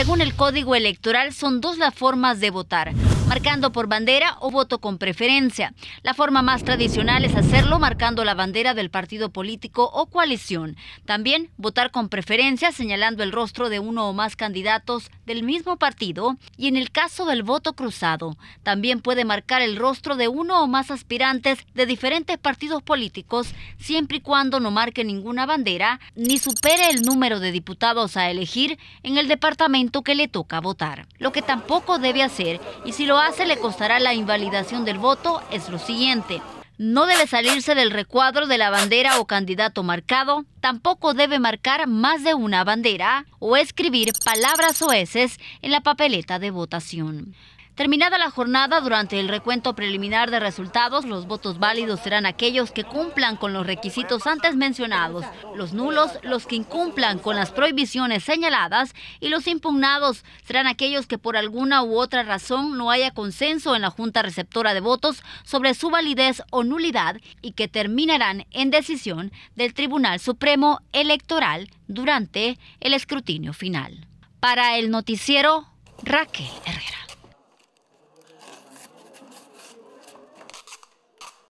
Según el Código Electoral, son dos las formas de votar marcando por bandera o voto con preferencia. La forma más tradicional es hacerlo marcando la bandera del partido político o coalición. También votar con preferencia señalando el rostro de uno o más candidatos del mismo partido y en el caso del voto cruzado, también puede marcar el rostro de uno o más aspirantes de diferentes partidos políticos siempre y cuando no marque ninguna bandera ni supere el número de diputados a elegir en el departamento que le toca votar. Lo que tampoco debe hacer y si lo le costará la invalidación del voto es lo siguiente. No debe salirse del recuadro de la bandera o candidato marcado, tampoco debe marcar más de una bandera o escribir palabras o heces en la papeleta de votación. Terminada la jornada, durante el recuento preliminar de resultados, los votos válidos serán aquellos que cumplan con los requisitos antes mencionados, los nulos, los que incumplan con las prohibiciones señaladas y los impugnados serán aquellos que por alguna u otra razón no haya consenso en la Junta Receptora de Votos sobre su validez o nulidad y que terminarán en decisión del Tribunal Supremo Electoral durante el escrutinio final. Para el noticiero, Raquel Herrera.